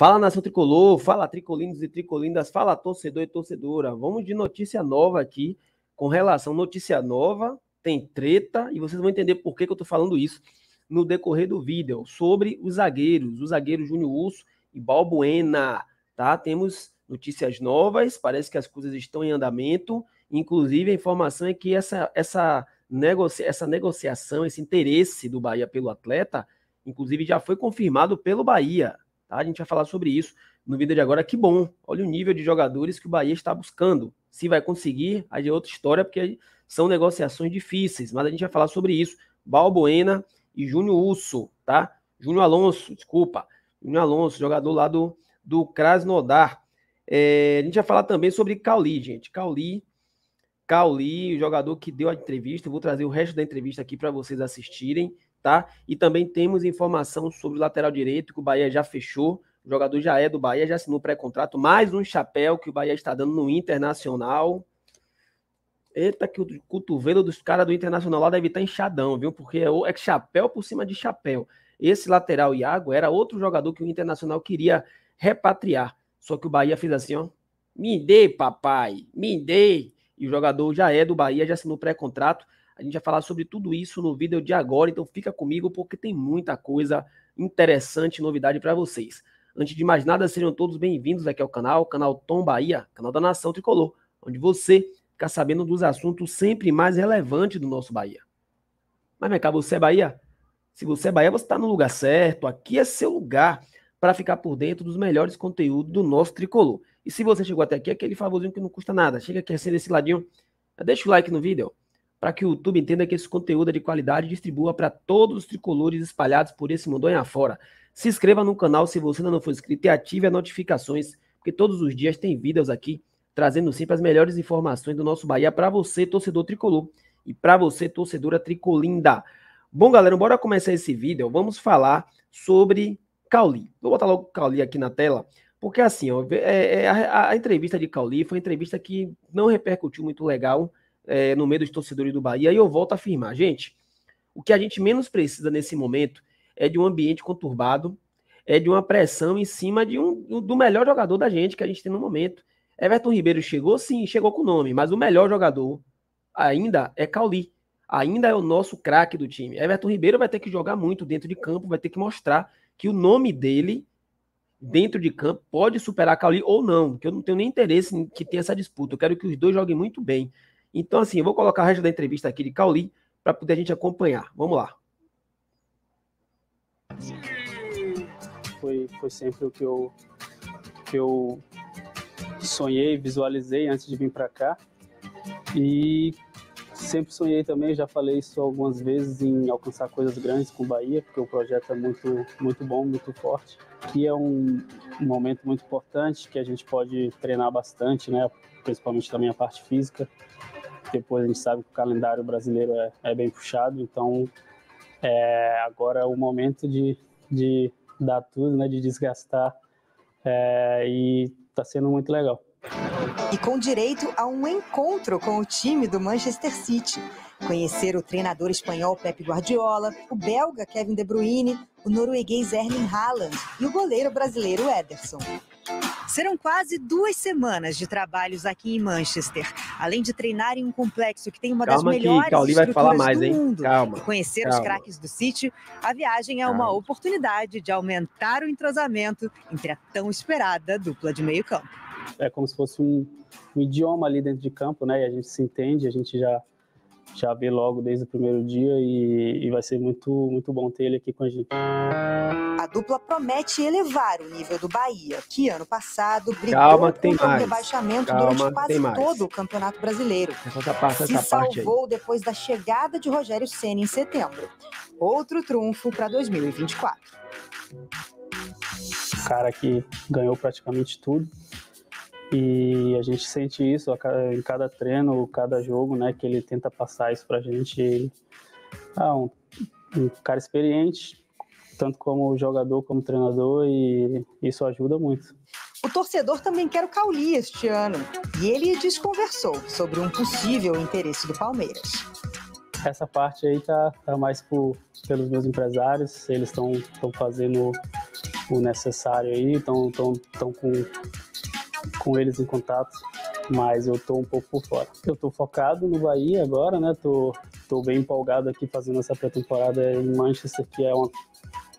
Fala nação tricolor, fala tricolindos e tricolindas, fala torcedor e torcedora. Vamos de notícia nova aqui, com relação notícia nova, tem treta e vocês vão entender por que, que eu tô falando isso no decorrer do vídeo sobre os zagueiros, o zagueiro Júnior Urso e Balbuena, tá? Temos notícias novas, parece que as coisas estão em andamento, inclusive a informação é que essa essa negocia, essa negociação, esse interesse do Bahia pelo atleta, inclusive já foi confirmado pelo Bahia, Tá? A gente vai falar sobre isso no vídeo de agora. Que bom! Olha o nível de jogadores que o Bahia está buscando. Se vai conseguir, aí é outra história, porque são negociações difíceis, mas a gente vai falar sobre isso. Balbuena e Júnior Urso, tá? Júnior Alonso, desculpa. Júnior Alonso, jogador lá do, do Krasnodar. É, a gente vai falar também sobre Cauli, gente. Cauli, Cauli, o jogador que deu a entrevista. vou trazer o resto da entrevista aqui para vocês assistirem tá? E também temos informação sobre o lateral direito, que o Bahia já fechou. O jogador já é do Bahia, já assinou pré-contrato. Mais um chapéu que o Bahia está dando no Internacional. Eita, que o cotovelo dos caras do Internacional lá deve estar tá inchadão, viu? Porque é, é chapéu por cima de chapéu. Esse lateral, Iago, era outro jogador que o Internacional queria repatriar. Só que o Bahia fez assim, ó. Me dê, papai, me dê. E o jogador já é do Bahia, já assinou pré-contrato a gente vai falar sobre tudo isso no vídeo de agora, então fica comigo porque tem muita coisa interessante, novidade para vocês. Antes de mais nada, sejam todos bem-vindos aqui ao canal, canal Tom Bahia, canal da Nação Tricolor, onde você fica sabendo dos assuntos sempre mais relevantes do nosso Bahia. Mas vem cá, você é Bahia? Se você é Bahia, você está no lugar certo, aqui é seu lugar para ficar por dentro dos melhores conteúdos do nosso Tricolor. E se você chegou até aqui, é aquele favorzinho que não custa nada, chega aqui assim desse ladinho, deixa o like no vídeo, para que o YouTube entenda que esse conteúdo é de qualidade e distribua para todos os tricolores espalhados por esse aí afora. Se inscreva no canal se você ainda não for inscrito e ative as notificações, porque todos os dias tem vídeos aqui trazendo sempre as melhores informações do nosso Bahia para você, torcedor tricolor, e para você, torcedora tricolinda. Bom, galera, bora começar esse vídeo. Vamos falar sobre Cauli. Vou botar logo Cauli aqui na tela, porque assim, ó, é, é, a, a, entrevista de Cauli foi uma entrevista que não repercutiu muito legal é, no meio dos torcedores do Bahia. E aí eu volto a afirmar, gente, o que a gente menos precisa nesse momento é de um ambiente conturbado, é de uma pressão em cima de um do melhor jogador da gente que a gente tem no momento. Everton Ribeiro chegou, sim, chegou com o nome, mas o melhor jogador ainda é Cauli. Ainda é o nosso craque do time. Everton Ribeiro vai ter que jogar muito dentro de campo, vai ter que mostrar que o nome dele dentro de campo pode superar Cauli ou não, que eu não tenho nem interesse em que tenha essa disputa. Eu quero que os dois joguem muito bem. Então, assim, eu vou colocar o resto da entrevista aqui de Cauli para poder a gente acompanhar. Vamos lá. Foi, foi sempre o que eu, que eu sonhei, visualizei antes de vir para cá. E sempre sonhei também, já falei isso algumas vezes, em alcançar coisas grandes com o Bahia, porque o projeto é muito, muito bom, muito forte. Aqui é um, um momento muito importante que a gente pode treinar bastante, né? principalmente também a parte física depois a gente sabe que o calendário brasileiro é, é bem puxado, então é, agora é o momento de, de dar tudo, né, de desgastar, é, e está sendo muito legal e com direito a um encontro com o time do Manchester City. Conhecer o treinador espanhol Pepe Guardiola, o belga Kevin De Bruyne, o norueguês Erling Haaland e o goleiro brasileiro Ederson. Serão quase duas semanas de trabalhos aqui em Manchester. Além de treinar em um complexo que tem uma calma das melhores que, do vai falar mais, hein? Mundo, calma, e conhecer calma. os craques do City, a viagem é calma. uma oportunidade de aumentar o entrosamento entre a tão esperada dupla de meio campo é como se fosse um, um, idioma ali dentro de campo, né? E a gente se entende, a gente já já vê logo desde o primeiro dia e, e vai ser muito muito bom ter ele aqui com a gente. A dupla promete elevar o nível do Bahia, que ano passado brigou Calma, um contra o rebaixamento Calma, durante quase todo o Campeonato Brasileiro. Essa tá parte, se salvou depois da chegada de Rogério Senna em setembro. Outro trunfo para 2024 cara que ganhou praticamente tudo. E a gente sente isso em cada treino, cada jogo, né? Que ele tenta passar isso para a gente. Ah, um, um cara experiente, tanto como jogador como treinador, e isso ajuda muito. O torcedor também quer o Cauli este ano, e ele desconversou sobre um possível interesse do Palmeiras. Essa parte aí tá, tá mais por, pelos meus empresários, eles estão fazendo o necessário aí, estão com com eles em contato, mas eu tô um pouco por fora. Eu tô focado no Bahia agora, né? Tô, tô bem empolgado aqui fazendo essa pré-temporada em Manchester, que é uma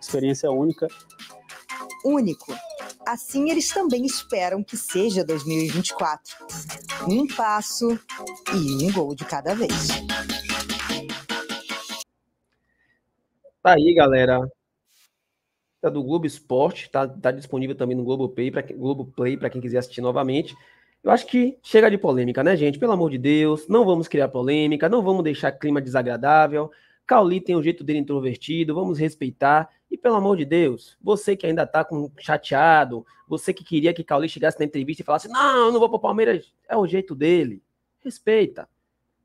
experiência única. Único. Assim eles também esperam que seja 2024. Um passo e um gol de cada vez. Tá aí, galera do Globo Esporte, está tá disponível também no Globo Play para Globo Play para quem quiser assistir novamente. Eu acho que chega de polêmica, né, gente? Pelo amor de Deus, não vamos criar polêmica, não vamos deixar clima desagradável. Cauli tem o um jeito dele introvertido, vamos respeitar. E pelo amor de Deus, você que ainda tá com chateado, você que queria que Cauli chegasse na entrevista e falasse: "Não, eu não vou para o Palmeiras", é o jeito dele. Respeita.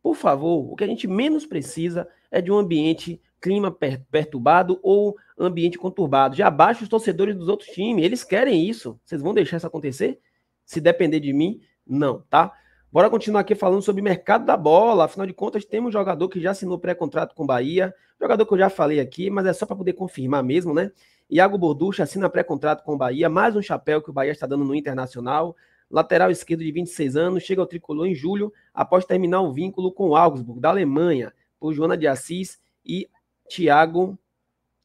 Por favor, o que a gente menos precisa é de um ambiente clima per perturbado ou ambiente conturbado. Já abaixo os torcedores dos outros times, eles querem isso. Vocês vão deixar isso acontecer? Se depender de mim, não, tá? Bora continuar aqui falando sobre mercado da bola. Afinal de contas, temos um jogador que já assinou pré-contrato com Bahia, jogador que eu já falei aqui, mas é só para poder confirmar mesmo, né? Iago Borducha assina pré-contrato com o Bahia, mais um chapéu que o Bahia está dando no Internacional. Lateral esquerdo de 26 anos, chega ao tricolor em julho, após terminar o vínculo com o Augsburg, da Alemanha, por Joana de Assis e Thiago,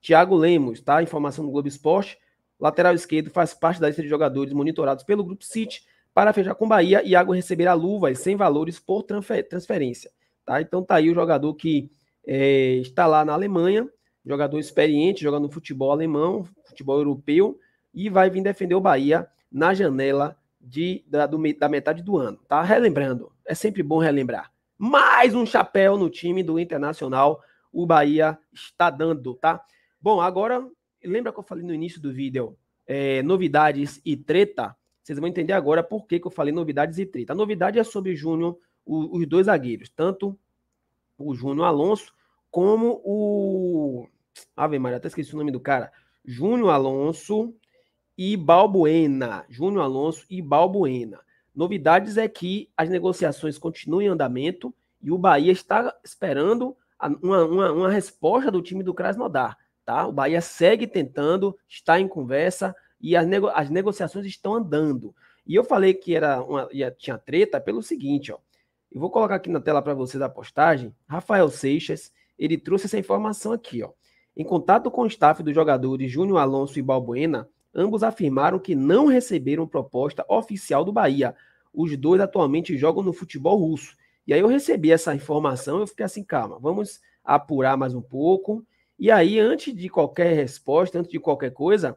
Thiago Lemos, tá? Informação do Globo Esporte. Lateral esquerdo faz parte da lista de jogadores monitorados pelo Grupo City. Para fechar com Bahia, Iago receberá luvas sem valores por transferência. Tá? Então tá aí o jogador que é, está lá na Alemanha, jogador experiente, jogando futebol alemão, futebol europeu, e vai vir defender o Bahia na janela de, da, do, da metade do ano. Tá? Relembrando, é sempre bom relembrar. Mais um chapéu no time do Internacional o Bahia está dando, tá? Bom, agora, lembra que eu falei no início do vídeo é, novidades e treta? Vocês vão entender agora por que, que eu falei novidades e treta. A novidade é sobre Júnior, o, os dois zagueiros, tanto o Júnior Alonso como o. Ave Maria, até esqueci o nome do cara. Júnior Alonso e Balbuena. Júnior Alonso e Balbuena. Novidades é que as negociações continuam em andamento e o Bahia está esperando uma, uma, uma resposta do time do Krasnodar. Tá? O Bahia segue tentando, está em conversa e as, nego as negociações estão andando. E eu falei que era uma, tinha treta pelo seguinte, ó. Eu vou colocar aqui na tela para vocês a postagem. Rafael Seixas, ele trouxe essa informação aqui, ó. Em contato com o staff dos jogadores Júnior Alonso e Balbuena, ambos afirmaram que não receberam proposta oficial do Bahia. Os dois atualmente jogam no futebol russo e aí eu recebi essa informação, eu fiquei assim, calma, vamos apurar mais um pouco. E aí, antes de qualquer resposta, antes de qualquer coisa,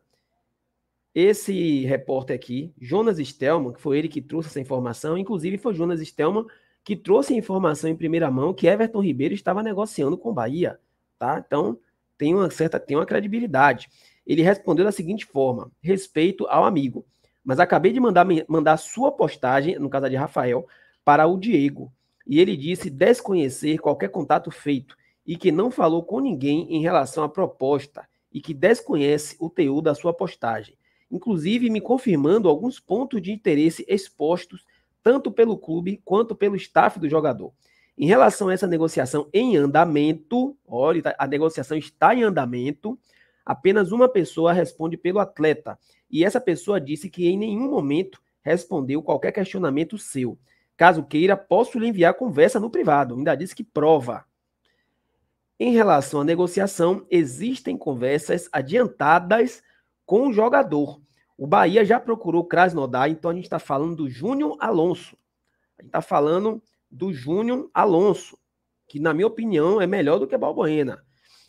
esse repórter aqui, Jonas Stelman, que foi ele que trouxe essa informação, inclusive foi Jonas Stelman que trouxe a informação em primeira mão que Everton Ribeiro estava negociando com o Bahia, tá? Então, tem uma certa tem uma credibilidade. Ele respondeu da seguinte forma: respeito ao amigo, mas acabei de mandar mandar sua postagem, no caso de Rafael, para o Diego e ele disse desconhecer qualquer contato feito e que não falou com ninguém em relação à proposta e que desconhece o teor da sua postagem, inclusive me confirmando alguns pontos de interesse expostos tanto pelo clube quanto pelo staff do jogador. Em relação a essa negociação em andamento, olha, a negociação está em andamento, apenas uma pessoa responde pelo atleta, e essa pessoa disse que em nenhum momento respondeu qualquer questionamento seu. Caso queira, posso lhe enviar conversa no privado. Ainda disse que prova. Em relação à negociação, existem conversas adiantadas com o jogador. O Bahia já procurou Krasnodar, então a gente está falando do Júnior Alonso. A gente está falando do Júnior Alonso, que, na minha opinião, é melhor do que Balboena.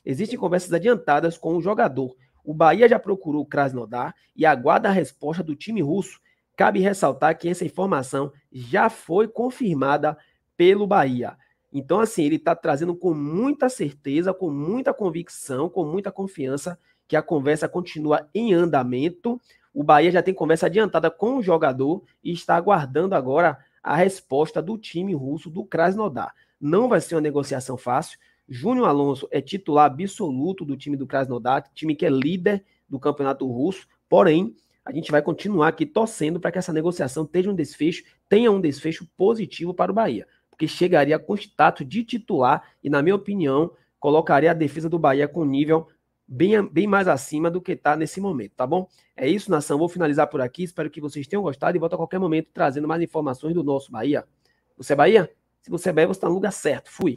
Existem conversas adiantadas com o jogador. O Bahia já procurou Krasnodar e aguarda a resposta do time russo, Cabe ressaltar que essa informação já foi confirmada pelo Bahia. Então, assim, ele está trazendo com muita certeza, com muita convicção, com muita confiança que a conversa continua em andamento. O Bahia já tem conversa adiantada com o jogador e está aguardando agora a resposta do time russo do Krasnodar. Não vai ser uma negociação fácil. Júnior Alonso é titular absoluto do time do Krasnodar, time que é líder do campeonato russo, porém a gente vai continuar aqui torcendo para que essa negociação tenha um desfecho, tenha um desfecho positivo para o Bahia, porque chegaria com status de titular e, na minha opinião, colocaria a defesa do Bahia com nível bem, bem mais acima do que está nesse momento, tá bom? É isso, nação. Vou finalizar por aqui. Espero que vocês tenham gostado e volto a qualquer momento trazendo mais informações do nosso Bahia. Você é Bahia? Se você é Bahia, você está no lugar certo. Fui.